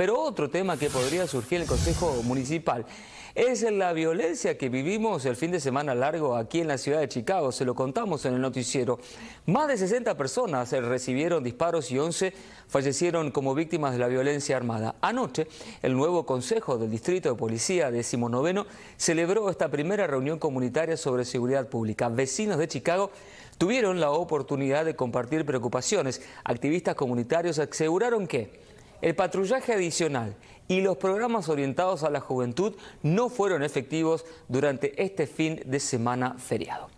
Pero otro tema que podría surgir en el Consejo Municipal es la violencia que vivimos el fin de semana largo aquí en la ciudad de Chicago. Se lo contamos en el noticiero. Más de 60 personas recibieron disparos y 11 fallecieron como víctimas de la violencia armada. Anoche, el nuevo Consejo del Distrito de Policía decimonoveno celebró esta primera reunión comunitaria sobre seguridad pública. Vecinos de Chicago tuvieron la oportunidad de compartir preocupaciones. Activistas comunitarios aseguraron que el patrullaje adicional y los programas orientados a la juventud no fueron efectivos durante este fin de semana feriado.